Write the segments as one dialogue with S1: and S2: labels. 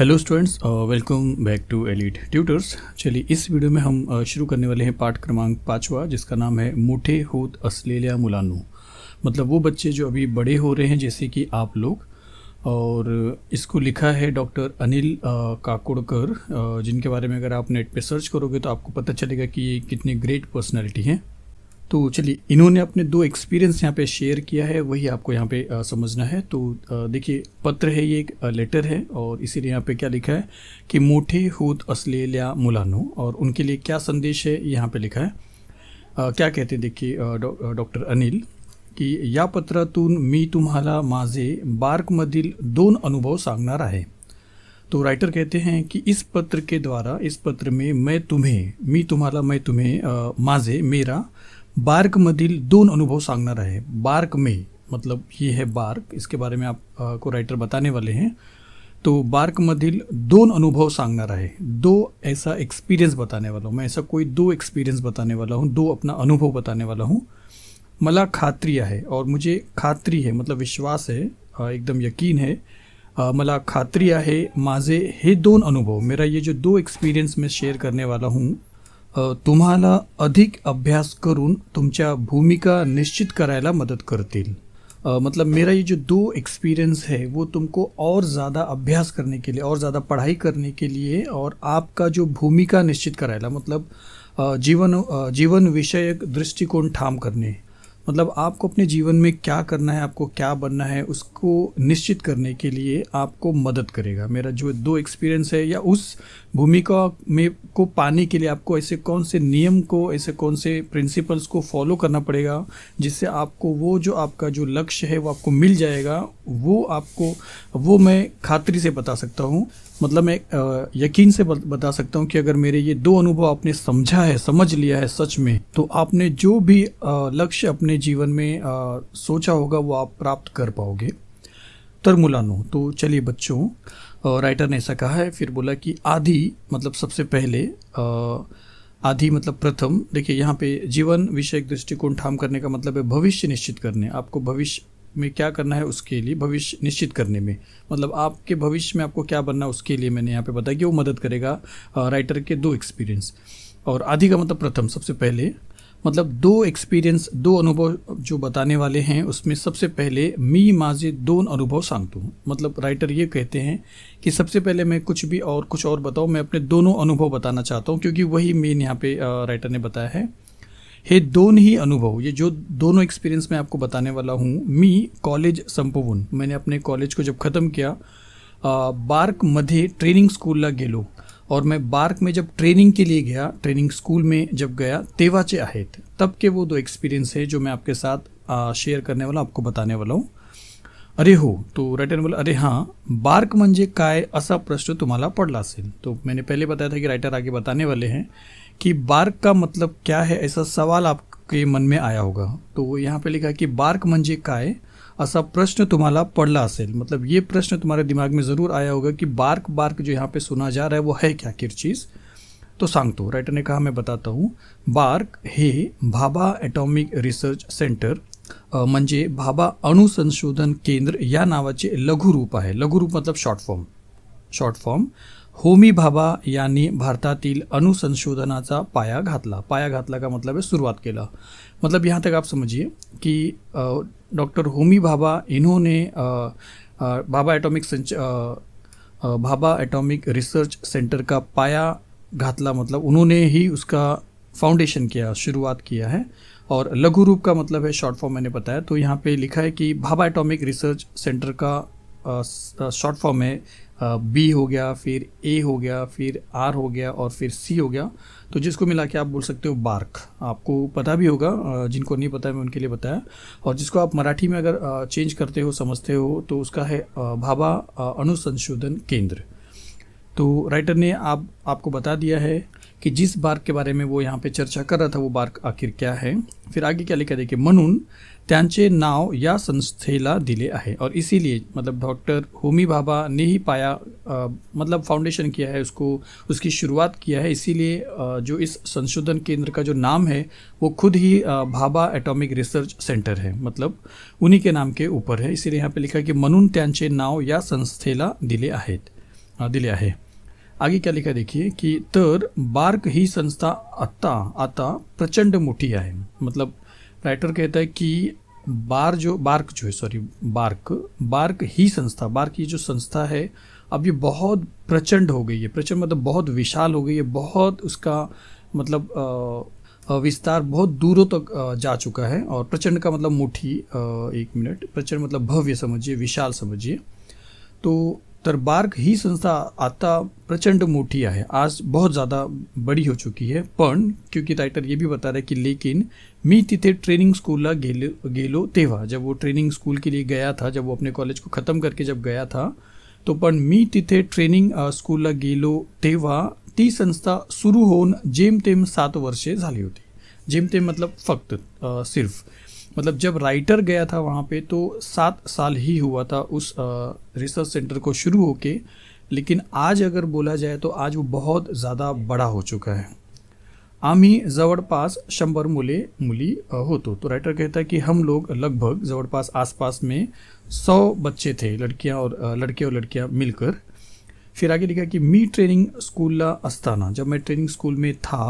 S1: hello students welcome back to Elite Tutors चलिए इस video में हम uh, शुरू करने वाले हैं पाठ क्रमांक पाँचवा जिसका नाम है मोठे होत असलेलिया मुलानू मतलब वो बच्चे जो अभी बड़े हो रहे हैं जैसे कि आप लोग और इसको लिखा है doctor Anil uh, Kakodkar uh, जिनके बारे में अगर आप नेट पे सर्च करोगे तो आपको पता चलेगा कि ये कितने ग्रेट पर्सनैलिटी हैं तो चलिए इन्होंने अपने दो एक्सपीरियंस यहाँ पे शेयर किया है वही आपको यहाँ पे आ, समझना है तो देखिए पत्र है ये एक लेटर है और इसीलिए यहाँ पे क्या लिखा है कि मोठे होत असलेलिया मुलानो और उनके लिए क्या संदेश है यहाँ पे लिखा है आ, क्या कहते हैं देखिए डॉक्टर अनिल कि या पत्रातून मी तुम्हाला माझे बार्कमधील दोन अनुभव सांगणार आहे तो राइटर कहते हैं कि इस पत्र के द्वारा इस पत्र में मैं तुम्हें मी तुम्हाला मैं तुम्हें माझे मेरा बार्क बार्कमधील दोन अनुभव सांगणार आहे बार्क में मतलब ये है बार्क इसके बारे में आप आ, को राइटर बताने वाले हैं तो बार्क बार्कमधील दोन अनुभव सांगणार आहे दो ऐसा एक्सपीरियंस बताने वाला हूँ मैं ऐसा कोई दो एक्सपीरियंस बताने वाला हूँ दो अपना अनुभव बताने वाला हूँ मला खात्री है और मुझे खात्री है मतलब विश्वास है एकदम यकीन है मला खात्री है माझे हे दोन अनुभव मेरा ये जो दो एक्सपीरियंस मैं शेयर करने वाला हूँ तुम्हाला अधिक अभ्यास करून तुमच्या भूमिका निश्चित करायला मदत करतील मतलब मेरा ये जो दो एक्सपीरियंस है वो तुमको और ज़्यादा अभ्यास करने के लिए और ज़्यादा पढ़ाई करने के लिए और आपका जो भूमिका निश्चित करायला मतलब जीवन जीवन विषयक दृष्टिकोण ठाम करणे मतलब आपको अपने जीवन में क्या करना है आपको क्या बनना है उसको निश्चित करने के लिए आपको मदद करेगा मेरा जो दो एक्सपीरियंस है या उस भूमिका में को पाने के लिए आपको ऐसे कौन से नियम को ऐसे कौन से प्रिंसिपल्स को फॉलो करना पड़ेगा जिससे आपको वो जो आपका जो लक्ष्य है वो आपको मिल जाएगा वो आपको वो मैं खातरी से बता सकता हूँ मतलब मैं यकीन से बता सकता हूँ कि अगर मेरे ये दो अनुभव आपने समझा है समझ लिया है सच में तो आपने जो भी लक्ष्य अपने जीवन में सोचा होगा वो आप प्राप्त कर पाओगे तरमुलानो तो चलिए बच्चों राइटर ने ऐसा कहा है फिर बोला कि आधी मतलब सबसे पहले आधी मतलब प्रथम देखिए यहाँ पे जीवन विषय दृष्टिकोण ठाम करने का मतलब है भविष्य निश्चित करने आपको भविष्य में क्या करना है उसके लिए भविष्य निश्चित करने में मतलब आपके भविष्य में आपको क्या बनना है उसके लिए मैंने यहाँ पे बताया कि वो मदद करेगा राइटर के दो एक्सपीरियंस और आदि का मतलब प्रथम सबसे पहले मतलब दो एक्सपीरियंस दो अनुभव जो बताने वाले हैं उसमें सबसे पहले मी माजे दोन अनुभव सांगतो मतलब राइटर ये कहते हैं कि सबसे पहले मैं कुछ भी और कुछ और बताऊँ मैं अपने दोनों अनुभव बताना चाहता हूँ क्योंकि वही मेन यहाँ पे राइटर ने बताया है हे दोन ही अनुभव ये जो दोनों एक्सपीरियंस मैं आपको बताने वाला हूँ मी कॉलेज संपवन मैंने अपने कॉलेज को जब ख़त्म किया बार्क मध्य ट्रेनिंग स्कूलला गेलो और मैं बार्क में जब ट्रेनिंग के लिए गया ट्रेनिंग स्कूल में जब गया तेवाचे आहेत तब के वो दो एक्सपीरियंस है जो मैं आपके साथ शेयर करने वाला आपको बताने वाला हूँ अरे हो तो राइटर बोला अरे हाँ बार्क मंजे काय असा प्रश्न तुम्हारा पडला असेल तो मैंने पहले बताया था कि राइटर आगे बताने वाले हैं कि बार्क का मतलब क्या है ऐसा सवाल आपके मन में आया होगा तो वो यहाँ पे लिखा कि बार्क मंजे काय असा प्रश्न तुम्हाला पडला असेल मतलब ये प्रश्न तुम्हारे दिमाग में ज़रूर आया होगा कि बार्क बार्क जो यहाँ पे सुना जा रहा है वो है क्या किर चीज़ तो सांगतो राइटर ने कहा मैं बताता हूँ बार्क हे भाभा एटॉमिक रिसर्च सेंटर म्हणजे भाभा अणुसंशोधन केंद्र या नावाचे है आहे रूप मतलब short form short form Homi Bhabha यांनी भारतातील अनुसंशोधनाचा पाया घातला पाया घातला का मतलब है शुरुआत केला मतलब यहाँ तक आप समझिए कि डॉक्टर होमी भाभा इन्होंने आ, Bhabha atomic Bhabha atomic research centre का पाया घातला मतलब उन्होंने ही उसका फाउंडेशन किया शुरुआत किया है और लघु रूप का मतलब है शॉर्ट फॉर्म मैंने बताया तो यहाँ पे लिखा है कि भाभा एटॉमिक रिसर्च सेंटर का शॉर्ट फॉर्म है बी हो गया फिर ए हो गया फिर आर हो गया और फिर सी हो गया तो जिसको मिला के आप बोल सकते हो बार्क आपको पता भी होगा जिनको नहीं पता है मैं उनके लिए बताया और जिसको आप मराठी में अगर चेंज करते हो समझते हो तो उसका है भाभा अनुसंशोधन केंद्र तो राइटर ने आप आपको बता दिया है कि जिस बार्क के बारे में वो यहाँ पे चर्चा कर रहा था वो बार्क आखिर क्या है फिर आगे क्या लिखा देखिए मनुन त्यांचे नाव या संस्थेला दिले आहे और इसीलिए मतलब डॉक्टर होमी भाभा ने ही पाया आ, मतलब फाउंडेशन किया है उसको उसकी शुरुआत किया है इसीलिए जो इस संशोधन केंद्र का जो नाम है वो खुद ही आ, भाभा एटॉमिक रिसर्च सेंटर है मतलब उन्हीं के नाम के ऊपर है इसीलिए यहाँ पे लिखा कि मनुन त्यांचे नाव या संस्थेला दिले आहेत दिले आहे आगे क्या लिखा देखिए कि तर बार्क ही संस्था आता आता प्रचंड मोटी है मतलब राइटर कहता है कि बार जो बार्क जो है सॉरी बार्क बार्क ही संस्था बार्क ये जो संस्था है अब ये बहुत प्रचंड हो गई है प्रचंड मतलब बहुत विशाल हो गई है बहुत उसका मतलब विस्तार बहुत दूरों तक तो जा चुका है और प्रचंड का मतलब मुठी एक मिनट प्रचंड मतलब भव्य समझिए विशाल समझिए तो तर बार्क ही संस्था आता प्रचंड मोटी है आज बहुत ज़्यादा बडी हो चुकी है पण क्योंकि टाइटर ये भी बता रहा है कि लेकिन मी तिथे ट्रेनिंग स्कूलला गेलो गेलो तेव्हा जब वो ट्रेनिंग स्कूल के लिए गया था जब वो अपने कॉलेज को ख़त्म करके जब गया था तो पण मी तिथे ट्रेनिंग स्कूलला गेलो तेव्हा ती संस्था सुरू होऊन जेमतेम सात वर्षे झाली होती जेमतेम मतलब फक्त सिर्फ मतलब जब राइटर गया था वहाँ पे तो सात साल ही हुआ था उस रिसर्च सेंटर को शुरू होके लेकिन आज अगर बोला जाए तो आज वो बहुत ज़्यादा बड़ा हो चुका है आम्ही पास शंबर मुले मुली होतो तो राइटर कहता है कि हम लोग लगभग आस आसपास में सौ बच्चे थे लड़कियां और लड़के और लड़कियां मिलकर फिर आगे लिखा कि मी ट्रेनिंग ला अस्ताना जब मैं ट्रेनिंग स्कूल में था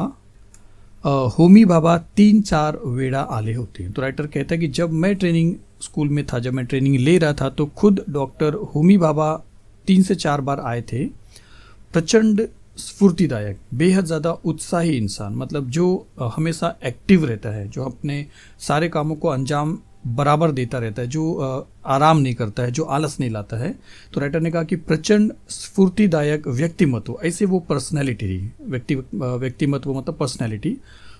S1: होमी बाबा तीन चार वेड़ा आले होते हैं तो राइटर कहता है कि जब मैं ट्रेनिंग स्कूल में था जब मैं ट्रेनिंग ले रहा था तो खुद डॉक्टर होमी बाबा तीन से चार बार आए थे प्रचंड स्फूर्तिदायक बेहद ज़्यादा उत्साही इंसान मतलब जो हमेशा एक्टिव रहता है जो अपने सारे कामों को अंजाम बराबर देता रहता है जो आराम नहीं करता है जो आलस नहीं लाता है तो राइटर ने कहा कि प्रचंड स्फूर्तिदायक व्यक्तिमत्व ऐसे वो पर्सनैलिटी रही व्यक्ति व्यक्तिमत्व मतलब पर्सनैलिटी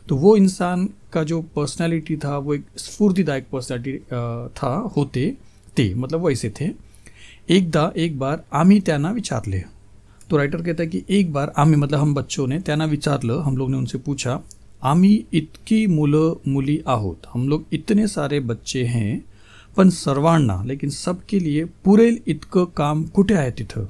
S1: तो वो इंसान का जो पर्सनैलिटी था वो एक स्फूर्तिदायक पर्सनैलिटी था होते थे मतलब वो ऐसे थे एकदा एक बार तैना विचार ले तो राइटर कहता है कि एक बार आमी मतलब हम बच्चों ने विचार लो हम लोग ने उनसे पूछा आम्ही इतकी मुलं मुली आहोत हम लोग इतने सारे बच्चे हैं पण सर्वांना लेकिन सबके लिए पुरेल इतकं काम कुठे आहे तिथं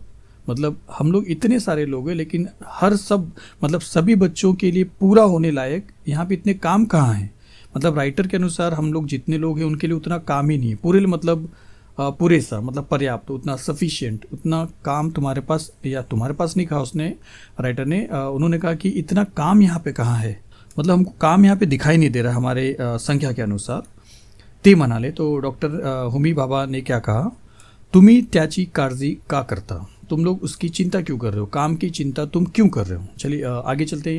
S1: मतलब हम लोग इतने सारे लोग हैं लेकिन हर सब मतलब सभी बच्चों के लिए पूरा होने लायक यहाँ पे इतने काम कहाँ हैं मतलब राइटर के अनुसार हम लोग जितने लोग हैं उनके लिए उतना काम ही नहीं है पूरे मतलब पूरे सा मतलब पर्याप्त उतना सफिशियंट उतना काम तुम्हारे पास या तुम्हारे पास नहीं कहा उसने राइटर ने उन्होंने कहा कि इतना काम यहाँ पे कहाँ है मतलब हमको काम यहाँ पे दिखाई नहीं दे रहा हमारे संख्या के अनुसार ते म्हणाले तो डॉक्टर होमी बाबा ने क्या कहा तुम्ही त्याची काळजी का करता तुम लोग उसकी चिंता क्यों कर रहे हो काम की चिंता तुम क्यों कर रहे हो चलिए आगे चलते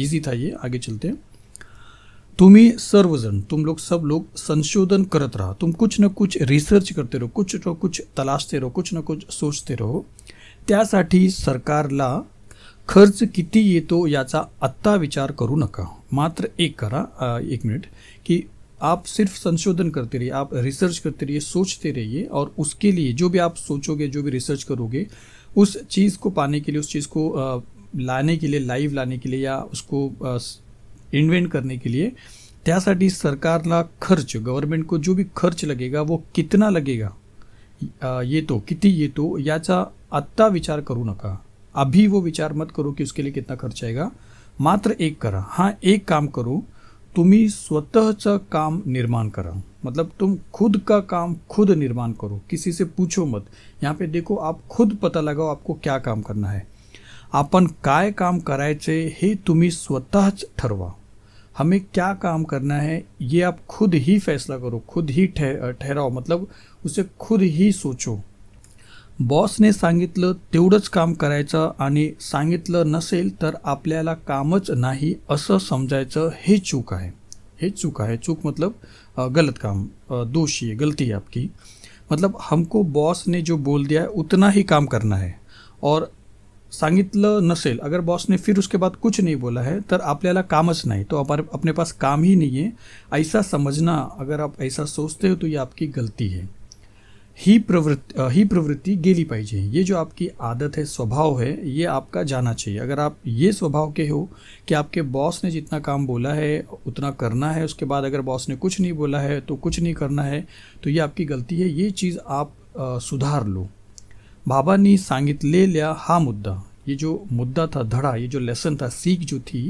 S1: ईजी था ये आगे चलते तुम्ही सर्वजन तुम लोग सब लोग संशोधन करत रहा तुम कुछ ना कुछ रिसर्च करते रहो कुछ न कुछ तलाशते रहो कुछ ना कुछ सोचते रहो त्यासाठी सरकारला खर्च किती येतो याचा आत्ता विचार करू नका मात्र एक करा एक मिनट कि आप सिर्फ संशोधन करते रहिए आप रिसर्च करते रहिए सोचते रहिए और उसके लिए जो भी आप सोचोगे जो भी रिसर्च करोगे उस चीज़ को पाने के लिए उस चीज़ को लाने के लिए लाइव लाने के लिए या उसको इन्वेंट करने के लिए त्यासाठी सरकारला खर्च गवर्नमेंट को जो भी खर्च लगेगा वो कितना लगेगा येतो किती येतो याचा आत्ता विचार करू नका अभी वो विचार मत करो कि उसके लिए कितना खर्च आएगा मात्र एक करा हाँ एक काम करो तुम्ही स्वतः काम निर्माण करा मतलब तुम खुद का काम खुद निर्माण करो किसी से पूछो मत यहाँ पे देखो आप खुद पता लगाओ आपको क्या काम करना है अपन काय काम थे हे तुम्ही स्वतःच ठरवा हमें क्या काम करना है ये आप खुद ही फैसला करो खुद ही ठहराओ मतलब उसे खुद ही सोचो बॉस ने संगित काम कराएँ संगित नसेल तर आपल्याला कामच नाही असं समजायचं हे चूक है हे चूक है चूक मतलब गलत काम दोषी है गलती है आपकी मतलब हमको बॉस ने जो बोल दिया है उतना ही काम करना है और संगित नसेल अगर बॉस ने फिर उसके बाद कुछ नहीं बोला है तर आपल्याला कामच नहीं तो अपने पास काम ही नहीं है ऐसा समझना अगर आप ऐसा सोचते हो तो ये आपकी गलती है ही प्रवृत्ति ही प्रवृत्ति गेली जाए ये जो आपकी आदत है स्वभाव है ये आपका जाना चाहिए अगर आप ये स्वभाव के हो कि आपके बॉस ने जितना काम बोला है उतना करना है उसके बाद अगर बॉस ने कुछ नहीं बोला है तो कुछ नहीं करना है तो ये आपकी गलती है ये चीज़ आप आ, सुधार लो बाबा ने ले लिया हा मुद्दा ये जो मुद्दा था धड़ा ये जो लेसन था सीख जो थी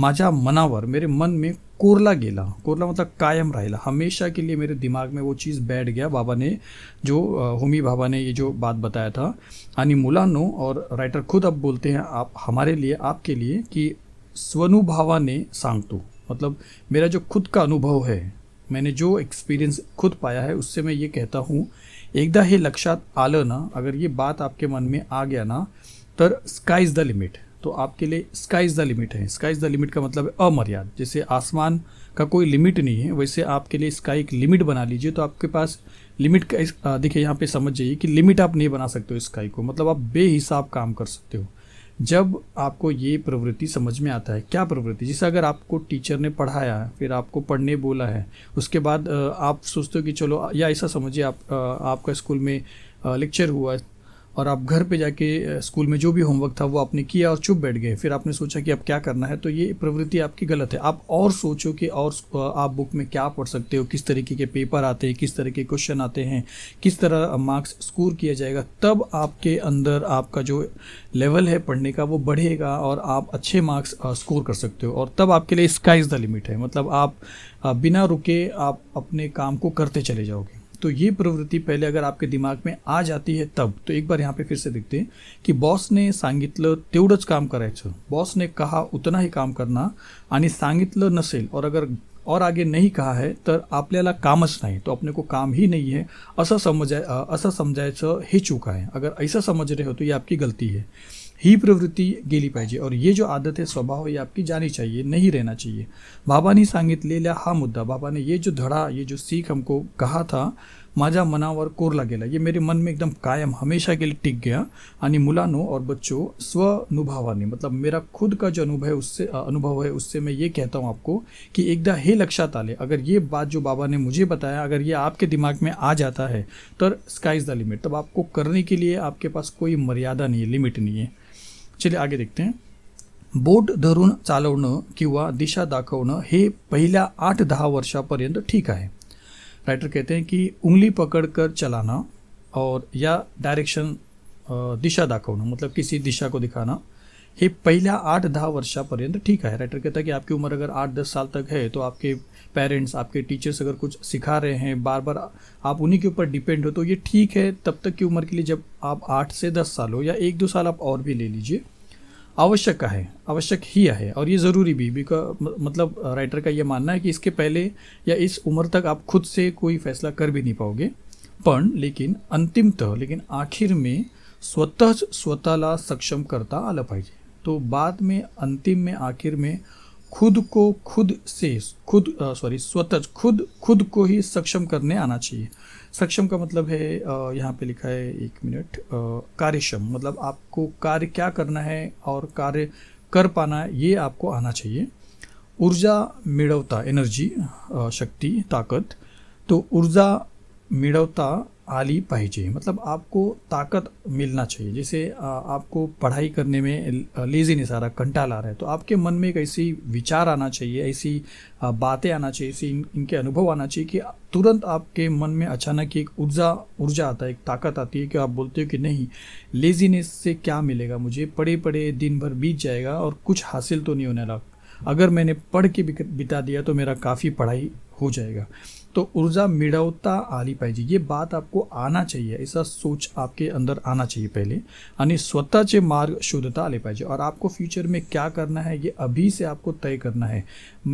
S1: माझ्या मनावर मेरे मन में कोरला गेला कोरला मतलब कायम राहिला हमेशा के लिए मेरे दिमाग में वो चीज़ बैठ गया बाबा ने जो होमी बाबा ने ये जो बात बताया था यानी मुलानो और राइटर खुद अब बोलते हैं आप हमारे लिए आपके लिए कि सांग सांगतो मतलब मेरा जो खुद का अनुभव है मैंने जो एक्सपीरियंस खुद पाया है उससे मैं ये कहता हूँ एकदा ही लक्षात आलं ना अगर ये बात आपके मन में आ गया ना तर स्काई इज़ द लिमिट तो आपके लिए स्काई इज़ द लिमिट है स्काई इज़ द लिमिट का मतलब है अमर्याद जैसे आसमान का कोई लिमिट नहीं है वैसे आपके लिए स्काई एक लिमिट बना लीजिए तो आपके पास लिमिट का देखिए यहाँ पे समझ जाइए कि लिमिट आप नहीं बना सकते हो स्काई को मतलब आप बेहिसाब काम कर सकते हो जब आपको ये प्रवृत्ति समझ में आता है क्या प्रवृत्ति जैसे अगर आपको टीचर ने पढ़ाया फिर आपको पढ़ने बोला है उसके बाद आप सोचते हो कि चलो या ऐसा समझिए आप आपका स्कूल में लेक्चर हुआ और आप घर पे जाके स्कूल में जो भी होमवर्क था वो आपने किया और चुप बैठ गए फिर आपने सोचा कि अब क्या करना है तो ये प्रवृत्ति आपकी गलत है आप और सोचो कि और आप बुक में क्या पढ़ सकते हो किस तरीके के पेपर आते हैं किस तरह के क्वेश्चन आते हैं किस तरह मार्क्स स्कोर किया जाएगा तब आपके अंदर आपका जो लेवल है पढ़ने का वो बढ़ेगा और आप अच्छे मार्क्स स्कोर कर सकते हो और तब आपके लिए स्काई इज़ द लिमिट है मतलब आप बिना रुके आप अपने काम को करते चले जाओगे तो ये प्रवृत्ति पहले अगर आपके दिमाग में आ जाती है तब तो एक बार यहाँ पे फिर से देखते हैं बॉस ने संगित तेवढंच काम कराए बॉस ने कहा उतना ही काम करना आणि सांगितलं नसेल और अगर और आगे नहीं कहा है तर आपल्याला कामच नाही तो अपने को काम ही नहीं है असं समजाय असं समजायचं हे चुका आहे अगर ऐसा समज रहे हो तो ये आपकी गलती है ही प्रवृत्ति गेली पाहिजे और ये जो आदत आहे स्वभाव ही आपकी जानी चाहिए नहीं रहना चाहिए बाबांनी सांगितलेला हा मुद्दा बाबाने ये जो धडा ये जो सीख हमको कहा था माझ्या मनावर कोरला गेला ये मेरे मन में एकदम कायम हमेशा के लिए टिक गया आणि मुलांनो और बच्चों स्वनुभावाने मतलब मेरा खुद का जो अनुभव है उससे अनुभव है उससे मैं ये कहता हूँ आपको कि एकदा हे लक्षात आले अगर ये बात जो बाबा ने मुझे बताया अगर ये आपके दिमाग में आ जाता है तर स्काई इज़ द लिमिट तब आपको करने के लिए आपके पास कोई मर्यादा नहीं है लिमिट नहीं है चलिए आगे देखते हैं बोट धरून चालवणं किंवा दिशा दाखवणं हे पहिल्या आठ दहा वर्षापर्यंत ठीक है राइटर कहते हैं कि उंगली पकड़ कर चलाना और या डायरेक्शन दिशा दाखवणं मतलब किसी दिशा को दिखाना हे पहिल्या आठ दहा वर्षापर्यंत ठीक है राइटर कहता है कि आपकी उम्र अगर आठ दस साल तक है तो आपके पेरेंट्स आपके टीचर्स अगर कुछ सिखा रहे हैं बार बार आप उन्हीं के ऊपर डिपेंड हो तो ये ठीक है तब तक की उम्र के लिए जब आप आठ से दस साल हो या एक दो साल आप और भी ले लीजिए आवश्यक है आवश्यक ही है और ये ज़रूरी भी बिका मतलब राइटर का ये मानना है कि इसके पहले या इस उम्र तक आप खुद से कोई फैसला कर भी नहीं पाओगे पर लेकिन अंतिमतः लेकिन आखिर में स्वतः स्वतःला सक्षम करता आला पाहिजे तो बाद में अंतिम में आखिर में खुद को खुद से खुद सॉरी स्वतः खुद खुद को ही सक्षम करने आना चाहिए सक्षम का मतलब है यहाँ पे लिखा है एक मिनट कार्यक्षम मतलब आपको कार्य क्या करना है और कार्य कर पाना ये आपको आना चाहिए ऊर्जा मिड़वता एनर्जी शक्ति ताकत तो ऊर्जा मिड़वता आली पाहिजे मतलब आपको ताकत मिलना चाहिए जैसे आपको पढ़ाई करने में लेजीनेस आ रहा कंटाल आ रहा है तो आपके मन में एक ऐसी विचार आना चाहिए ऐसी बातें आना चाहिए ऐसी इनके अनुभव आना चाहिए कि तुरंत आपके मन में अचानक एक ऊर्जा ऊर्जा आता है एक ताकत आती है कि आप बोलते हो कि नहीं लेजीनेस से क्या मिलेगा मुझे पड़े पड़े दिन भर बीत जाएगा और कुछ हासिल तो नहीं होने लगा अगर मैंने पढ़ के बिता दिया तो मेरा काफ़ी पढ़ाई हो जाएगा तो ऊर्जा मिळवता आली पाहिजे ये बात आपको आना चाहिए ऐसा सोच आपके अंदर आना चाहिए यानी आणि स्वतःचे मार्ग शुद्धता आले पाहिजे और आपको फ्यूचर में क्या करना है ये अभी से आपको तय करना है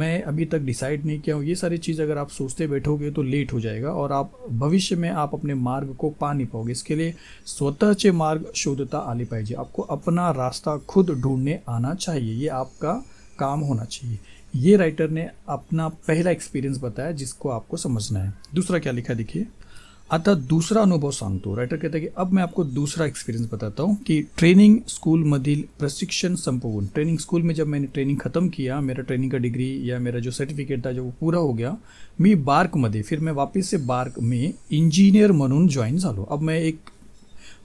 S1: मैं अभी तक डिसाइड नहीं किया हूँ ये सारी चीज़ अगर आप सोचते बैठोगे तो लेट हो जाएगा और आप भविष्य में आप अपने मार्ग को पा नहीं पाओगे इसके लिए स्वतःचे मार्ग शुद्धता आले पाहिजे आपको अपना रास्ता खुद ढूंढने आना चाहिए ये आपका काम होना चाहिए ये राइटर ने अपना पहला एक्सपीरियंस बताया जिसको आपको समझना है दूसरा क्या लिखा देखिए अतः दूसरा अनुभव सांगतो राइटर कहता है कि अब मैं आपको दूसरा एक्सपीरियंस बताता हूँ कि ट्रेनिंग स्कूल मधिल प्रशिक्षण संपूर्ण ट्रेनिंग स्कूल में जब मैंने ट्रेनिंग खत्म किया मेरा ट्रेनिंग का डिग्री या मेरा जो सर्टिफिकेट था जो वो पूरा हो गया मी मधे फिर मैं वापस से बार्क में इंजीनियर म्हणून ज्वाइन झालो अब मैं एक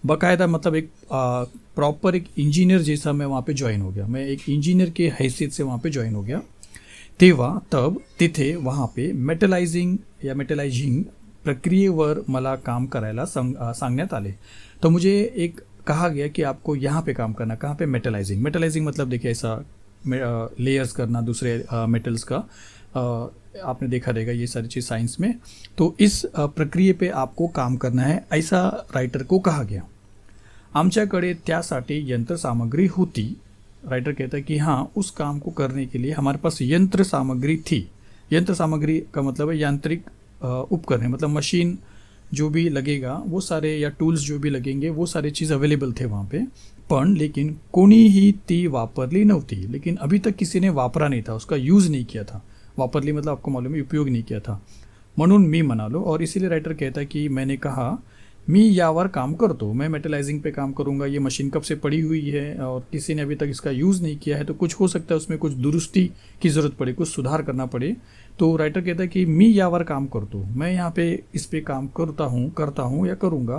S1: बाकायदा मतलब एक प्रॉपर एक इंजीनियर जैसा मैं वहाँ पे ज्वाइन हो गया मैं एक इंजीनियर के हैसियत से वहाँ पे ज्वाइन हो गया तेव्हा तब तिथे वहाँ पे मेटलायझिंग या मेटलाइजिंग प्रक्रियेवर मला काम करायला सांगण्यात आले तो मुझे एक कहा गया कि आपको यहाँ पे काम करना कहाँ पे मेटलाइजिंग मेटलाइजिंग मतलब देखिए ऐसा लेयर्स करना दूसरे मेटल्स का आपने देखा रहेगा ये सारी चीज़ साइंस में तो इस प्रक्रिये पे आपको काम करना है ऐसा राइटर को कहा गया आमच्याकडे त्यासाठी यंत्रसामग्री होती राइटर कहता है कि हाँ उस काम को करने के लिए हमारे पास यंत्र सामग्री थी यंत्र सामग्री का मतलब है यांत्रिक उपकरण मतलब मशीन जो भी लगेगा वो सारे या टूल्स जो भी लगेंगे वो सारे चीज़ अवेलेबल थे वहाँ पे पण लेकिन ही ती वापरली नव्हती लेकिन अभी तक किसी ने वापरा नहीं था उसका यूज़ नहीं किया था वापरली मतलब आपको मालूम है उपयोग नहीं किया था मनुन मी मना लो और इसीलिए राइटर कहता है कि मैंने कहा मी यावर काम कर दो मैं मेटलाइजिंग पे काम करूंगा ये मशीन कब से पड़ी हुई है और किसी ने अभी तक इसका यूज़ नहीं किया है तो कुछ हो सकता है उसमें कुछ दुरुस्ती की ज़रूरत पड़े कुछ सुधार करना पड़े तो राइटर कहता है कि मी यावर काम करतो मैं यहाँ पे इस पे काम करता हूँ करता हूँ या करूँगा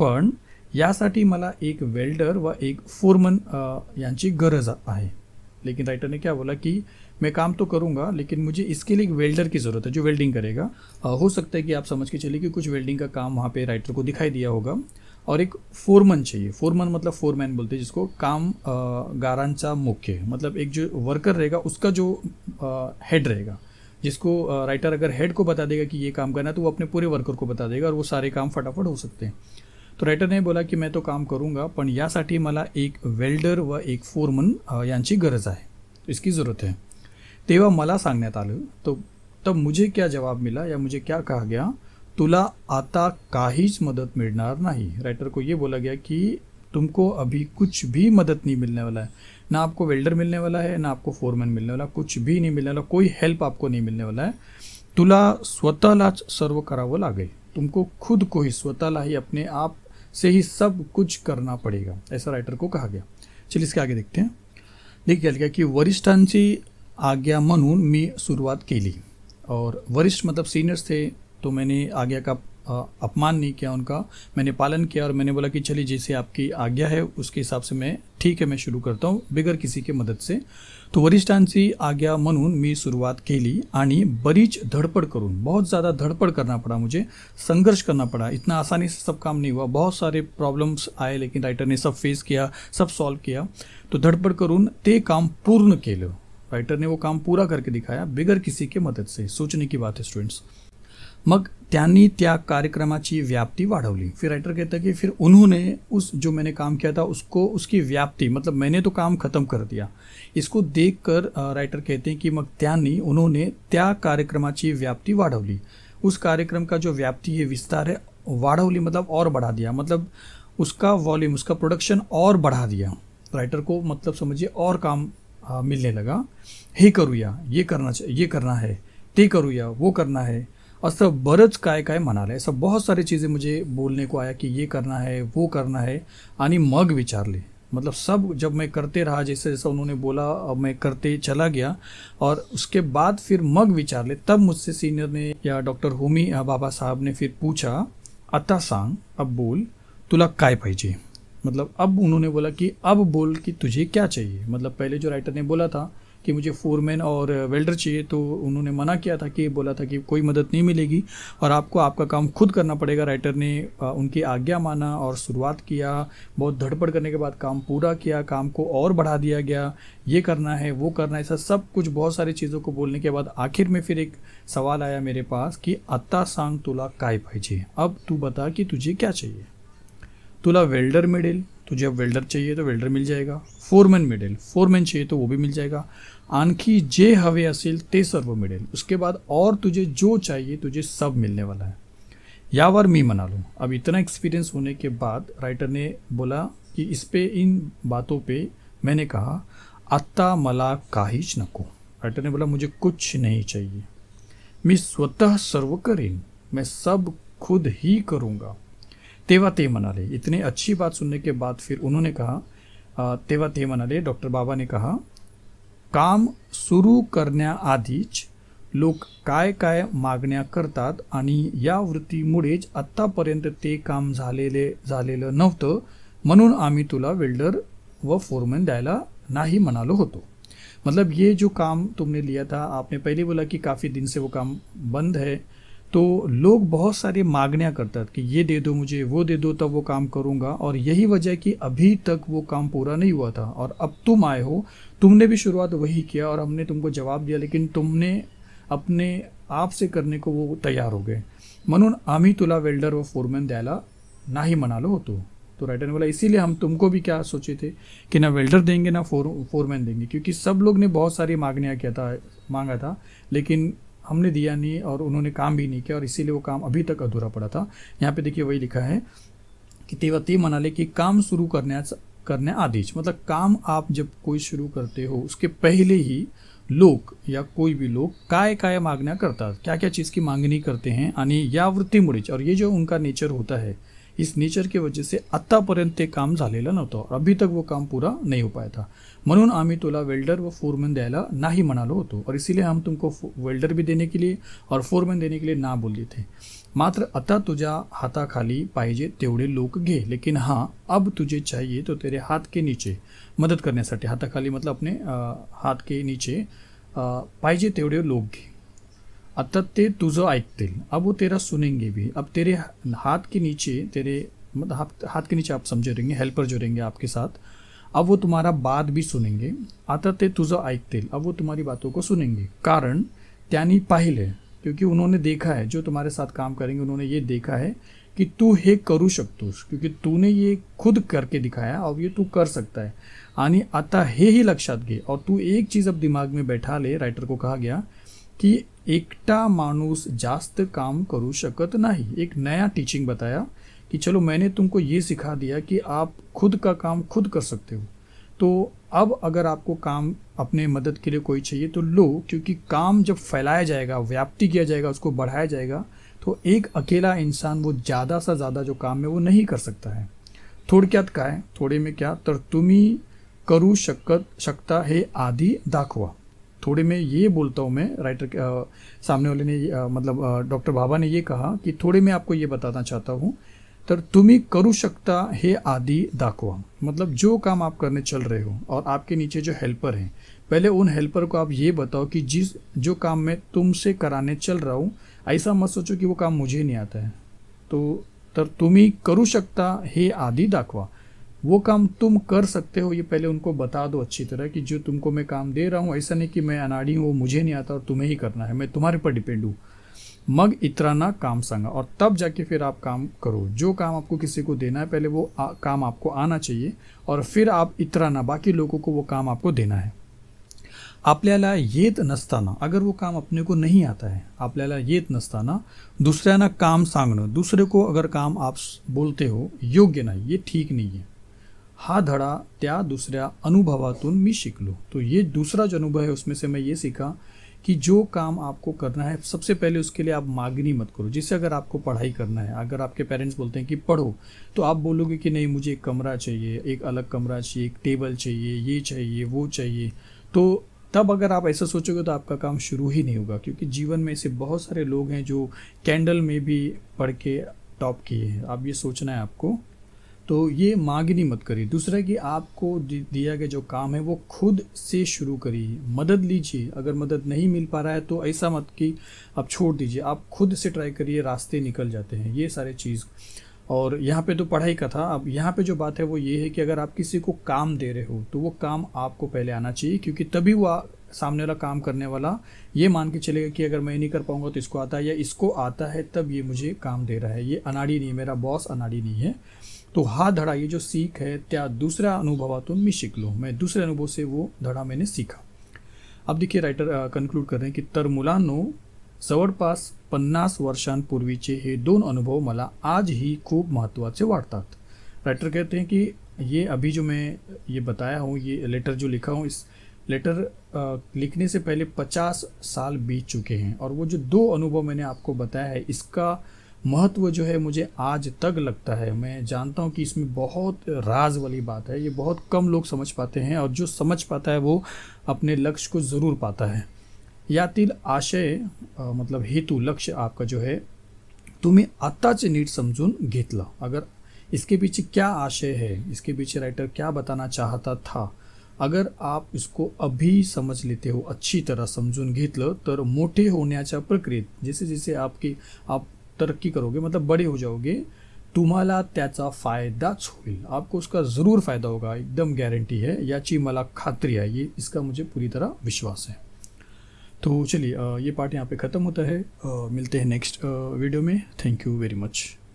S1: पण यासाठी मला एक वेल्डर व एक फोरमन यांची गरज आहे लेकिन राइटर ने क्या बोला की मैं काम तो करूँगा लेकिन मुझे इसके लिए एक वेल्डर की ज़रूरत है जो वेल्डिंग करेगा हो सकता है कि आप समझ के चलिए कि कुछ वेल्डिंग का काम वहाँ पे राइटर को दिखाई दिया होगा और एक फोरमन चाहिए फोरमन मतलब फोरमैन बोलते हैं जिसको काम गारांचा मुख्य मतलब एक जो वर्कर रहेगा उसका जो हेड रहेगा जिसको राइटर अगर हेड को बता देगा कि ये काम करना है तो वो अपने पूरे वर्कर को बता देगा और वो सारे काम फटाफट हो सकते हैं तो राइटर ने बोला कि मैं तो काम करूंगा पण यासाठी मला एक वेल्डर व एक फोरमन यांची गरज आहे तो इसकी ज़रूरत है तेवा मला सांगण्यात आलं तो तर तो मुझे क्या जवाब मिला या मुझे क्या कहा गया तुला आता काहीच मदद मिलणार नहीं राइटर को ये बोला गया कि तुमको अभी कुछ भी मदद नहीं मिलने वाला है ना आपको वेल्डर मिलने वाला है ना आपको फोरमैन मिलने वाला कुछ भी नहीं मिलने वाला कोई हेल्प आपको नहीं मिलने वाला है तुला स्वतःलाच सर्व करावं लागेल तुमको खुद को ही स्वतःला ही अपने आप से ही सब कुछ करना पड़ेगा ऐसा राइटर को कहा गया चलिए इसके आगे देखते हैं देखिए गया कि वरिष्ठांची आज्ञा म्हणून मी सुरुवात केली और वरिष्ठ मतलब सीनियर्स थे तो मैंने आज्ञा का अपमान नहीं किया उनका मैंने पालन किया और मैंने बोला कि चलिए जैसे आपकी आज्ञा है उसके हिसाब से मैं ठीक है मैं शुरू करता हूँ बिगर किसी के मदद से तो वरिष्ठांची आज्ञा म्हणून मी सुरुवात केली आणि बरीच धड़पड़ करून बहुत ज़्यादा धड़पड़ करना पड़ा मुझे संघर्ष करना पड़ा इतना आसानी से सब काम नहीं हुआ बहुत सारे प्रॉब्लम्स आए लेकिन राइटर ने सब फेस किया सब सॉल्व किया तो धड़पड़ करून ते काम पूर्ण केलं राइटर ने वो काम पूरा करके दिखाया बिगर किसी के मदद से सोचने की बात है स्टूडेंट्स मग त्यांनी त्या कार्यक्रमाची व्याप्ति वाढवली फिर राइटर कहता है कि फिर उन्होंने उस जो मैंने काम किया था उसको उसकी व्याप्ति मतलब मैंने तो काम ख़त्म कर दिया इसको देख कर राइटर कहते हैं कि मग त्यानी उन्होंने त्या कार्यक्रमाची व्याप्ति वाढवली उस कार्यक्रम का जो व्याप्ति है विस्तार है वाढ़वली मतलब और बढ़ा दिया मतलब उसका वॉल्यूम उसका प्रोडक्शन और बढ़ा दिया राइटर को मतलब समझिए और काम आ, मिलने लगा हे करूया ये करना ये करना है ते करूया वो करना है असं बरंच काय काय म्हणाले असं बहुत सारी चीज़ें मुझे बोलने को आया कि ये करना है वो करना है आणि मग विचारले मतलब सब जब मैं करते रहा जैसे जैसा उन्होंने बोला अब मैं करते चला गया और उसके बाद फिर मग विचार ले तब मुझसे सीनियर ने या डॉक्टर होमी या बाबा साहब ने फिर पूछा अता सांग अब बोल तुला काय पाहिजे मतलब अब उन्होंने बोला कि अब बोल कि तुझे क्या चाहिए मतलब पहले जो राइटर ने बोला था कि मुझे फोरमैन और वेल्डर चाहिए तो उन्होंने मना किया था कि बोला था कि कोई मदद नहीं मिलेगी और आपको आपका काम खुद करना पड़ेगा राइटर ने उनकी आज्ञा माना और शुरुआत किया बहुत धड़पड़ करने के बाद काम पूरा किया काम को और बढ़ा दिया गया ये करना है वो करना है ऐसा सब कुछ बहुत सारी चीज़ों को बोलने के बाद आखिर में फिर एक सवाल आया मेरे पास कि अत्ता सांग तुला काय पाई अब तू बता कि तुझे क्या चाहिए तुला वेल्डर मिडिल तुझे अब वेल्डर चाहिए तो वेल्डर मिल जाएगा फोरमैन मिळेल फोरमैन चाहिए तो वो भी मिल जाएगा आणखी जे हवे असेल ते सर्व मिळेल उसके बाद और तुझे जो चाहिए तुझे सब मिलने वाला है या यावर मी मना लूँ अब इतना एक्सपीरियंस होने के बाद राइटर ने बोला कि इस पे इन बातों पे मैंने कहा आत्ता मला काहीच नको राइटर ने बोला मुझे कुछ नहीं चाहिए मैं स्वतः सर्व करेन मैं सब खुद ही करूँगा तेवा ते मनाले इतनी अच्छी बात सुनने के बाद फिर उन्होंने कहा तेवा ते मनाले डॉक्टर बाबा ने कहा काम सुरू करण्याआधीच लोक काय काय मागण्या करतात आणि या वृत्तीमुळेच आत्तापर्यंत ते काम झालेले झालेलं नव्हतं म्हणून आम्ही तुला वेल्डर व फोरमैन द्यायला नाही मनालो होतो मतलब ये जो काम तुमने लिया था आपने पहले बोला कि काफ़ी दिन से वो काम बंद है तो लोग बहुत सारी मांगनियाँ करता है कि ये दे दो मुझे वो दे दो तब वो काम करूँगा और यही वजह कि अभी तक वो काम पूरा नहीं हुआ था और अब तुम आए हो तुमने भी शुरुआत वही किया और हमने तुमको जवाब दिया लेकिन तुमने अपने आप से करने को वो तैयार हो गए म्हणून आम्ही तुला वेल्डर व फोरमॅन द्यायला नाही मना लो तो, तो राइट एंड वाला इसीलिए हम तुमको भी क्या सोचे थे कि ना वेल्डर देंगे ना फोर फोरमैन देंगे क्योंकि सब लोग ने बहुत सारी मांगनियाँ किया था मांगा था लेकिन हमने दिया नहीं और उन्होंने काम भी नहीं किया और इसीलिए वो काम अभी तक अधूरा पड़ा था यहाँ पे देखिए वही लिखा है कि तेवा ते म्हणाले कि काम शुरू करने करने आदेश मतलब काम आप जब कोई शुरू करते हो उसके पहले ही लोग या कोई भी लोग काय काय मांगना करता क्या क्या चीज़ की मांगनी करते हैं यानी या मुड़ी और ये जो उनका नेचर होता है इस नेचर के वजह से आतापर्यंत काम नौत और अभी तक वो काम पूरा नहीं हो पाया था मनु आम्मी तुला वेल्डर व फोरमैन नहीं मनालो हो तो और इसीलिए हम तुमको वेल्डर भी देने के लिए और फोरमैन देने के लिए ना बोलले थे मात्र आता हाथा खाली पाइजे तेवड़े लोक घे लेकिन हाँ अब तुझे चाहिए तो तेरे हाथ के नीचे मदद करण्यासाठी हाताखाली मतलब अपने आ, हाथ के नीचे पाइजे तेवड़े लोक घे आता ते तुझं ऐकतील अब वो तेरा सुनेंगे भी अब तेरे हाथ के नीचे तेरे मतलब हाथ हाथ के नीचे आप समझे रहेंगे हेल्पर जो रहेंगे आपके साथ अब वो तुम्हारा बात भी सुनेंगे आता ते तुझं ऐकतील अब वो तुम्हारी बातों को सुनेंगे कारण त्यानी पाहिले क्योंकि उन्होंने देखा है जो तुम्हारे साथ काम करेंगे उन्होंने ये देखा है कि तू हे करू शकतोस क्योंकि तूने ये खुद करके दिखाया और ये तू कर सकता है आनी आता ही लक्षात घे और तू एक चीज़ अब दिमाग में बैठा ले राइटर को कहा गया कि एकटा मानूस जास्त काम करू शकत नहीं एक नया टीचिंग बताया कि चलो मैंने तुमको ये सिखा दिया कि आप खुद का काम खुद कर सकते हो तो अब अगर आपको काम अपने मदद के लिए कोई चाहिए तो लो क्योंकि काम जब फैलाया जाएगा व्याप्ति किया जाएगा उसको बढ़ाया जाएगा तो एक अकेला इंसान वो ज़्यादा सा ज़्यादा जो काम है वो नहीं कर सकता है क्या का है थोडे में क्या तर तुम्ही करू शकत शकता है आधी दाखवा थोड़े में ये बोलता हूँ मैं राइटर आ, सामने वाले ने आ, मतलब डॉक्टर बाबा ने ये कहा कि थोडे में आपको ये बताना चाहता हूँ तर तुम्ही करू शकता हे आदि दाखवा मतलब जो काम आप करने चल रहे हो और आपके नीचे जो हेल्पर हैं पहले उन हेल्पर को आप ये बताओ कि जिस जो काम मैं तुमसे कराने चल रहा हूँ ऐसा मत सोचो कि वो काम मुझे नहीं आता है तो तर तुम्ही करू शकता हे आदि दाखवा वो काम तुम कर सकते हो ये पहले उनको बता दो अच्छी तरह कि जो तुमको मैं काम दे रहा हूँ ऐसा नहीं कि मैं अनाड़ी हूँ वो मुझे नहीं आता और तुम्हें ही करना है मैं तुम्हारे पर डिपेंड हूँ मग इतराना काम संगा और तब जाके फिर आप काम करो जो काम आपको किसी को देना है पहले वो आ, काम आपको आना चाहिए और फिर आप इतराना बाकी लोगों को वो काम आपको देना है आपल्याला येत नसताना अगर वो काम अपने को नहीं आता है आपल्याला येत नसताना दुसऱ्यांना काम सांगणं दुसरे को अगर काम आप बोलते हो योग्य नाही ये ठीक नहीं है हा धडा त्या दुसऱ्या अनुभवातून मी शिकलो तो ये दूसरा जो अनुभव है उसमें से मैं ये सीखा कि जो काम आपको करना है सबसे पहले उसके लिए आप मागनी मत करो जैसे अगर आपको पढ़ाई करना है अगर आपके पेरेंट्स बोलते हैं कि पढ़ो तो आप बोलोगे कि नहीं मुझे एक कमरा चाहिए एक अलग कमरा चाहिए एक टेबल चाहिए ये चाहिए वो चाहिए तो तब अगर आप ऐसा सोचोगे तो आपका काम शुरू ही नहीं होगा क्योंकि जीवन में ऐसे बहुत सारे लोग हैं जो कैंडल में भी पढ़ के टॉप किए हैं अब ये सोचना है आपको तो ये मांगनी मत करिए दूसरा कि आपको दिया गया जो काम है वो खुद से शुरू करिए मदद लीजिए अगर मदद नहीं मिल पा रहा है तो ऐसा मत कि आप छोड़ दीजिए आप खुद से ट्राई करिए रास्ते निकल जाते हैं ये सारे चीज़ और यहाँ पे तो पढ़ाई का था अब यहाँ पे जो बात है वो ये है कि अगर आप किसी को काम दे रहे हो तो वो काम आपको पहले आना चाहिए क्योंकि तभी वो सामने वाला काम करने वाला ये मान के चलेगा कि अगर मैं नहीं कर पाऊंगा तो इसको आता है या इसको आता है तब ये मुझे काम दे रहा है ये अनाड़ी नहीं है मेरा बॉस अनाड़ी नहीं है तो हा धड़ा ये जो सीख है त्या दूसरा अनुभव तो मैं सीख लो मैं दूसरे अनुभव से वो धड़ा मैंने सीखा अब देखिए राइटर कंक्लूड कर रहे हैं कि तर मुलांनो जवरपास पन्नास वर्षांपूर्वी वर्षांपूर्वीचे हे दोन अनुभव मला आजही खूप महत्त्वाचे वाटतात राइटर कहते हैं कि ये अभी जो मैं ये बताया हूँ ये लेटर जो लिखा हूँ इस लेटर लिखने से पहले पचास साल बीत चुके हैं और वो जो दो अनुभव मैंने आपको बताया है इसका महत्व जो है मुझे आज तक लगता है मैं जानता हूँ कि इसमें बहुत राज वाली बात है ये बहुत कम लोग समझ पाते हैं और जो समझ पाता है वो अपने लक्ष्य को ज़रूर पाता है या तिल आशय मतलब हेतु लक्ष्य आपका जो है तुम्हें आत्ताच नीट समझून घेतला अगर इसके पीछे क्या आशय है इसके पीछे राइटर क्या बताना चाहता था अगर आप इसको अभी समझ लेते हो अच्छी तरह समजून घेतलं तर मोठे होण्याच्या प्रक्रियेत जसे जसे आपकी आप तरक्की करोगे मतलब बड़े हो जाओगे तुम्हाला त्याचा फायदाच होईल आपको उसका ज़रूर फ़ायदा होगा एकदम गॅरंटी है याची मला खात्री है ये इसका मुझे पूरी तरह विश्वास है तो चलिए ये पार्ट यहाँ पे ख़त्म होता है मिलते हैं नेक्स्ट वीडियो में थैंक यू वेरी मच